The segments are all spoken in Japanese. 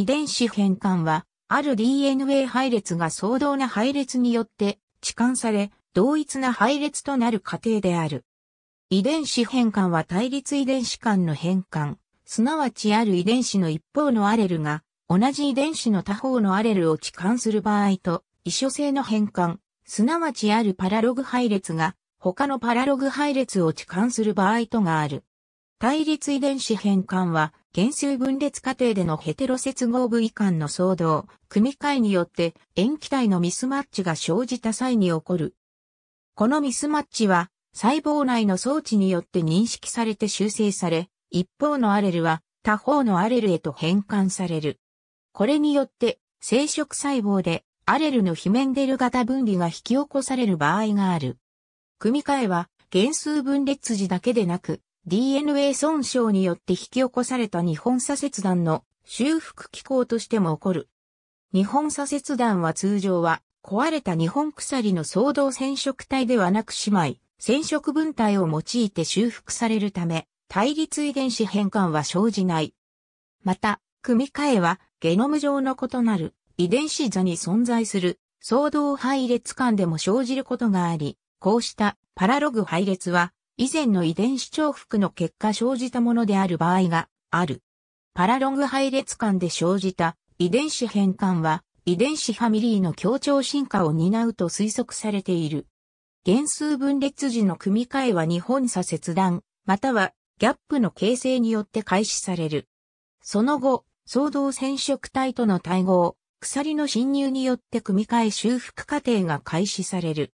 遺伝子変換は、ある DNA 配列が相同な配列によって、置換され、同一な配列となる過程である。遺伝子変換は対立遺伝子間の変換、すなわちある遺伝子の一方のアレルが、同じ遺伝子の他方のアレルを置換する場合と、異所性の変換、すなわちあるパラログ配列が、他のパラログ配列を置換する場合とがある。対立遺伝子変換は、減数分裂過程でのヘテロ接合部位間の騒動、組み換えによって塩基体のミスマッチが生じた際に起こる。このミスマッチは細胞内の装置によって認識されて修正され、一方のアレルは他方のアレルへと変換される。これによって生殖細胞でアレルのヒメンデル型分離が引き起こされる場合がある。組み換えは、減数分裂時だけでなく、DNA 損傷によって引き起こされた日本左折断の修復機構としても起こる。日本左折断は通常は壊れた日本鎖の相動染色体ではなく姉妹、染色分体を用いて修復されるため、対立遺伝子変換は生じない。また、組み換えはゲノム上の異なる遺伝子座に存在する相動配列間でも生じることがあり、こうしたパラログ配列は以前の遺伝子重複の結果生じたものである場合がある。パラロング配列間で生じた遺伝子変換は遺伝子ファミリーの協調進化を担うと推測されている。原数分裂時の組み換えは日本差切断、またはギャップの形成によって開始される。その後、相同染色体との対合、鎖の侵入によって組み換え修復過程が開始される。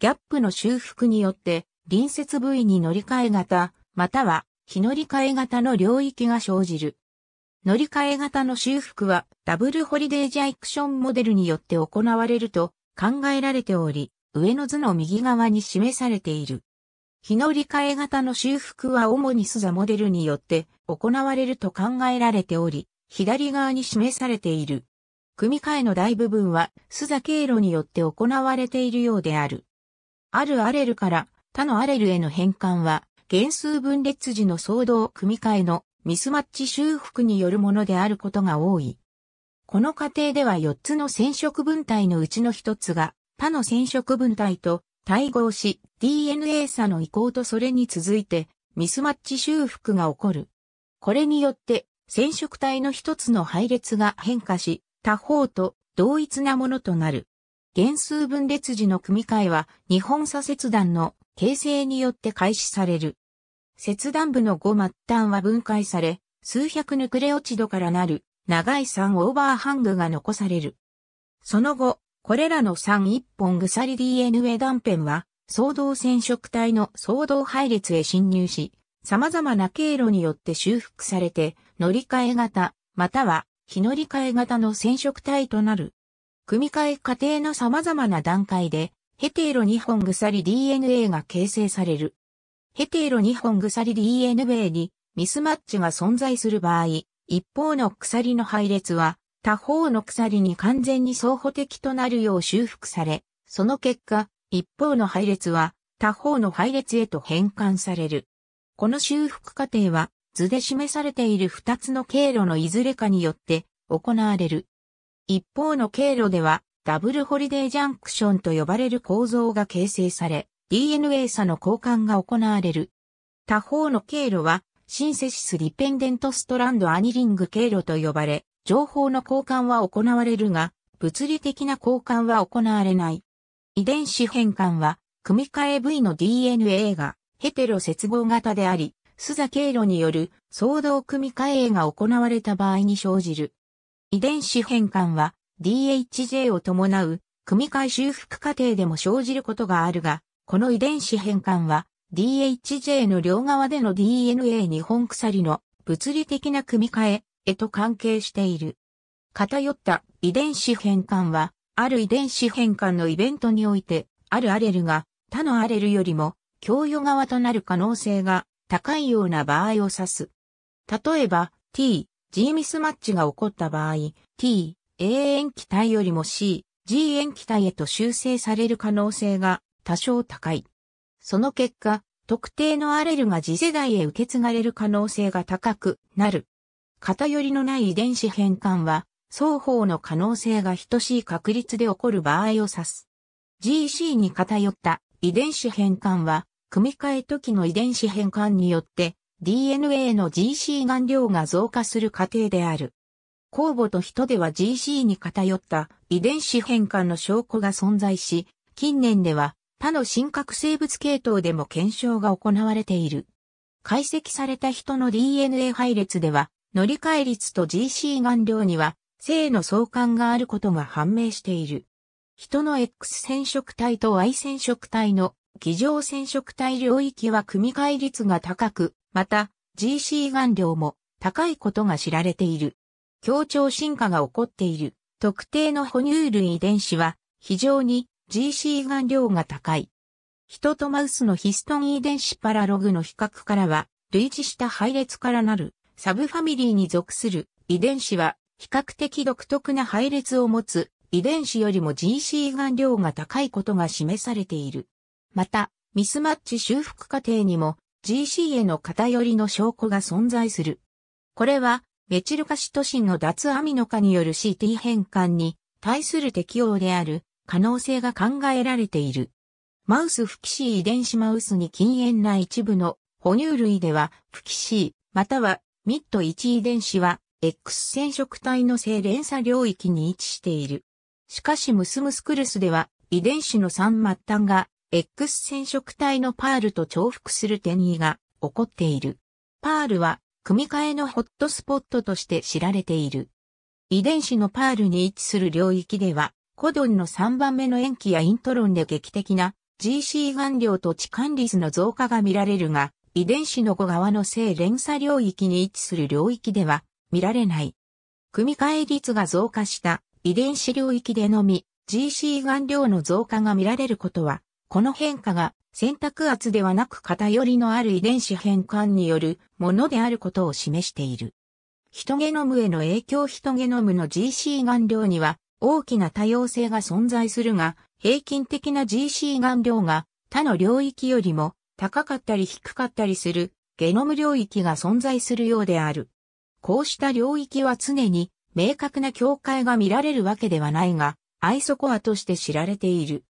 ギャップの修復によって隣接部位に乗り換え型、または非乗り換え型の領域が生じる。乗り換え型の修復はダブルホリデージャイクションモデルによって行われると考えられており、上の図の右側に示されている。日乗り換え型の修復は主にスザモデルによって行われると考えられており、左側に示されている。組み換えの大部分はスザ経路によって行われているようである。あるアレルから他のアレルへの変換は、減数分裂時の相動組み替えのミスマッチ修復によるものであることが多い。この過程では4つの染色分体のうちの1つが他の染色分体と対合し DNA 差の移行とそれに続いてミスマッチ修復が起こる。これによって染色体の1つの配列が変化し他方と同一なものとなる。減数分裂時の組み替えは日本左切断の形成によって開始される。切断部の5末端は分解され、数百ヌクレオチドからなる長い3オーバーハングが残される。その後、これらの31本鎖 DNA 断片は、相動染色体の相動配列へ侵入し、様々な経路によって修復されて、乗り換え型、または非乗り換え型の染色体となる。組み換え過程の様々な段階で、ヘテロ2本鎖 DNA が形成される。ヘテロ2本鎖 DNA にミスマッチが存在する場合、一方の鎖の配列は他方の鎖に完全に相補的となるよう修復され、その結果、一方の配列は他方の配列へと変換される。この修復過程は図で示されている二つの経路のいずれかによって行われる。一方の経路ではダブルホリデージャンクションと呼ばれる構造が形成され、DNA 差の交換が行われる。他方の経路は、シンセシスディペンデントストランドアニリング経路と呼ばれ、情報の交換は行われるが、物理的な交換は行われない。遺伝子変換は、組み換え部位の DNA がヘテロ接合型であり、スザ経路による相動組み換えが行われた場合に生じる。遺伝子変換は DHJ を伴う組み換え修復過程でも生じることがあるが、この遺伝子変換は DHJ の両側での DNA 日本鎖の物理的な組み換えへと関係している。偏った遺伝子変換は、ある遺伝子変換のイベントにおいて、あるアレルが他のアレルよりも供与側となる可能性が高いような場合を指す。例えば、T、G ミスマッチが起こった場合、T、A 塩基体よりも C、G 塩基体へと修正される可能性が多少高い。その結果、特定のアレルが次世代へ受け継がれる可能性が高くなる。偏りのない遺伝子変換は、双方の可能性が等しい確率で起こる場合を指す。GC に偏った遺伝子変換は、組み換え時の遺伝子変換によって DNA の GC 顔料が増加する過程である。酵母と人では GC に偏った遺伝子変換の証拠が存在し、近年では他の真核生物系統でも検証が行われている。解析された人の DNA 配列では、乗り換え率と GC 顔料には、性の相関があることが判明している。人の X 染色体と Y 染色体の偽常染色体領域は組み換え率が高く、また GC 顔料も高いことが知られている。協調進化が起こっている特定の哺乳類遺伝子は非常に GC 含量が高い。人とマウスのヒストン遺伝子パラログの比較からは類似した配列からなるサブファミリーに属する遺伝子は比較的独特な配列を持つ遺伝子よりも GC 含量が高いことが示されている。また、ミスマッチ修復過程にも GC への偏りの証拠が存在する。これはメチル化シトシンの脱アミノ化による CT 変換に対する適応である可能性が考えられている。マウスフキシー遺伝子マウスに禁煙な一部の哺乳類ではフキシーまたはミット1遺伝子は X 染色体の性連鎖領域に位置している。しかしムスムスクルスでは遺伝子の3末端が X 染色体のパールと重複する転移が起こっている。パールは組み換えのホットスポットとして知られている。遺伝子のパールに位置する領域では、コドンの3番目の塩基やイントロンで劇的な GC 含量と置換率の増加が見られるが、遺伝子の5側の性連鎖領域に位置する領域では見られない。組み換え率が増加した遺伝子領域でのみ GC 含量の増加が見られることは、この変化が選択圧ではなく偏りのある遺伝子変換によるものであることを示している。ヒトゲノムへの影響ヒトゲノムの GC 顔量には大きな多様性が存在するが、平均的な GC 顔量が他の領域よりも高かったり低かったりするゲノム領域が存在するようである。こうした領域は常に明確な境界が見られるわけではないが、アイソコアとして知られている。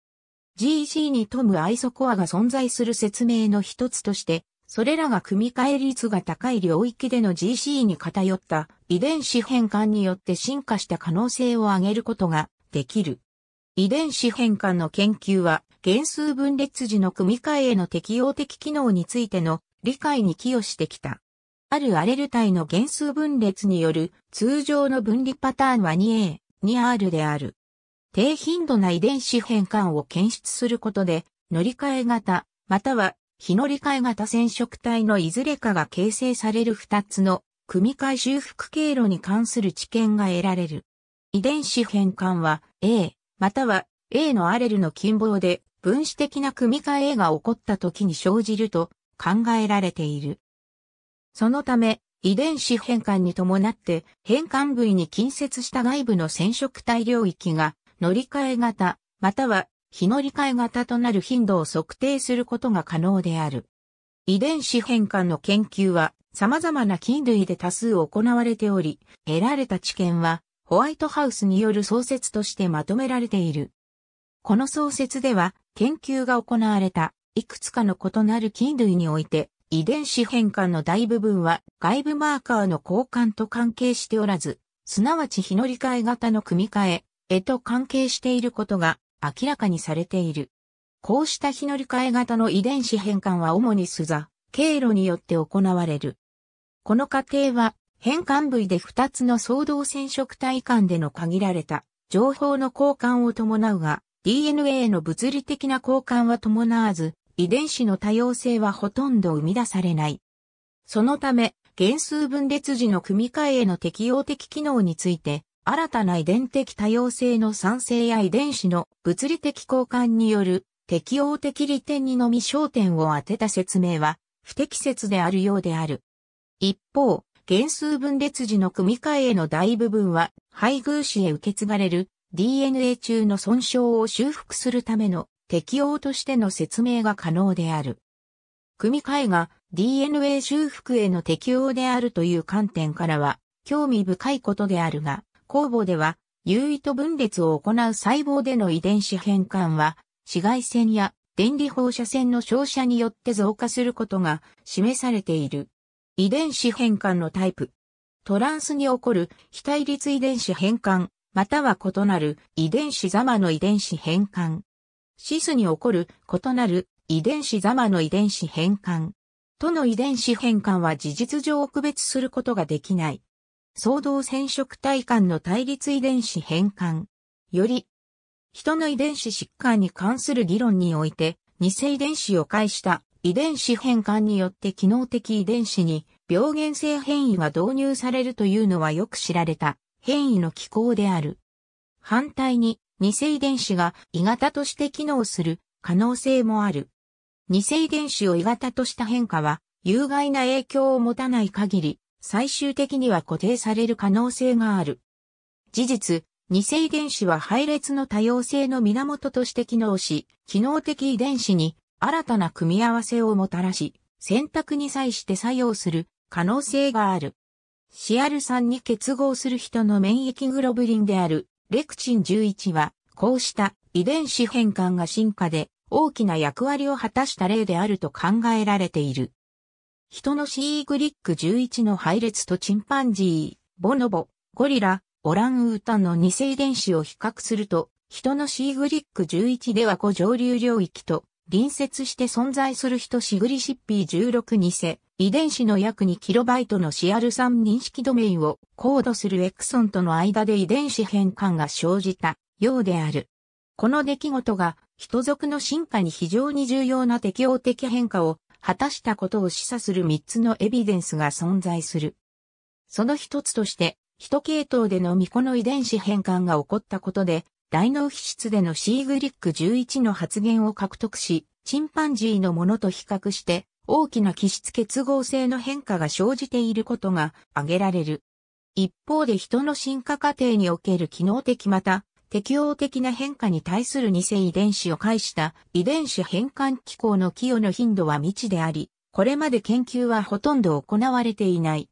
GC に富むアイソコアが存在する説明の一つとして、それらが組み換え率が高い領域での GC に偏った遺伝子変換によって進化した可能性を上げることができる。遺伝子変換の研究は、減数分裂時の組み換えへの適応的機能についての理解に寄与してきた。あるアレル体の減数分裂による通常の分離パターンは 2A、2R である。低頻度な遺伝子変換を検出することで、乗り換え型、または非乗り換え型染色体のいずれかが形成される2つの組み換え修復経路に関する知見が得られる。遺伝子変換は A、または A のアレルの近傍で分子的な組み換え A が起こった時に生じると考えられている。そのため、遺伝子変換に伴って変換部位に近接した外部の染色体領域が乗り換え型、または非乗り換え型となる頻度を測定することが可能である。遺伝子変換の研究は様々な菌類で多数行われており、得られた知見はホワイトハウスによる創設としてまとめられている。この創設では研究が行われたいくつかの異なる菌類において遺伝子変換の大部分は外部マーカーの交換と関係しておらず、すなわち非乗り換え型の組み換え、絵と関係していることが明らかにされている。こうした日乗り換え型の遺伝子変換は主にスザ、経路によって行われる。この過程は変換部位で2つの相動染色体間での限られた情報の交換を伴うが、DNA の物理的な交換は伴わず、遺伝子の多様性はほとんど生み出されない。そのため、原数分裂時の組み替えへの適応的機能について、新たな遺伝的多様性の産生や遺伝子の物理的交換による適応的利点にのみ焦点を当てた説明は不適切であるようである。一方、原数分裂時の組み換えへの大部分は配偶子へ受け継がれる DNA 中の損傷を修復するための適応としての説明が可能である。組み換えが DNA 修復への適応であるという観点からは興味深いことであるが、酵母では、有意と分裂を行う細胞での遺伝子変換は、紫外線や電離放射線の照射によって増加することが示されている。遺伝子変換のタイプ。トランスに起こる非対立遺伝子変換、または異なる遺伝子ざまの遺伝子変換。シスに起こる異なる遺伝子ざまの遺伝子変換。との遺伝子変換は事実上区別することができない。相動染色体間の対立遺伝子変換。より、人の遺伝子疾患に関する議論において、偽遺伝子を介した遺伝子変換によって機能的遺伝子に病原性変異が導入されるというのはよく知られた変異の機構である。反対に、偽遺伝子が異型として機能する可能性もある。偽遺伝子を異型とした変化は、有害な影響を持たない限り、最終的には固定される可能性がある。事実、二性遺伝子は配列の多様性の源として機能し、機能的遺伝子に新たな組み合わせをもたらし、選択に際して作用する可能性がある。シアル酸に結合する人の免疫グロブリンであるレクチン11は、こうした遺伝子変換が進化で大きな役割を果たした例であると考えられている。人の c ク1 1の配列とチンパンジー、ボノボ、ゴリラ、オランウータンの二性電子を比較すると、人のシーグリック11では5上流領域と隣接して存在する人シグリシッピー16二世、遺伝子の約 2KB の CR3 認識ドメインをコードするエクソンとの間で遺伝子変換が生じたようである。この出来事が人族の進化に非常に重要な適応的変化を果たしたことを示唆する3つのエビデンスが存在する。その一つとして、一系統での巫女の遺伝子変換が起こったことで、大脳皮質でのシーグリック11の発現を獲得し、チンパンジーのものと比較して、大きな気質結合性の変化が生じていることが挙げられる。一方で人の進化過程における機能的また適応的な変化に対する偽遺伝子を介した遺伝子変換機構の寄与の頻度は未知であり、これまで研究はほとんど行われていない。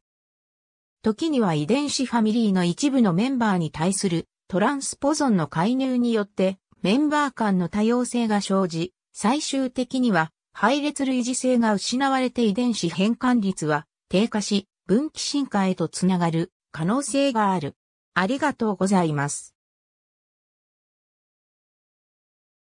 時には遺伝子ファミリーの一部のメンバーに対するトランスポゾンの介入によってメンバー間の多様性が生じ、最終的には配列類似性が失われて遺伝子変換率は低下し分岐進化へとつながる可能性がある。ありがとうございます。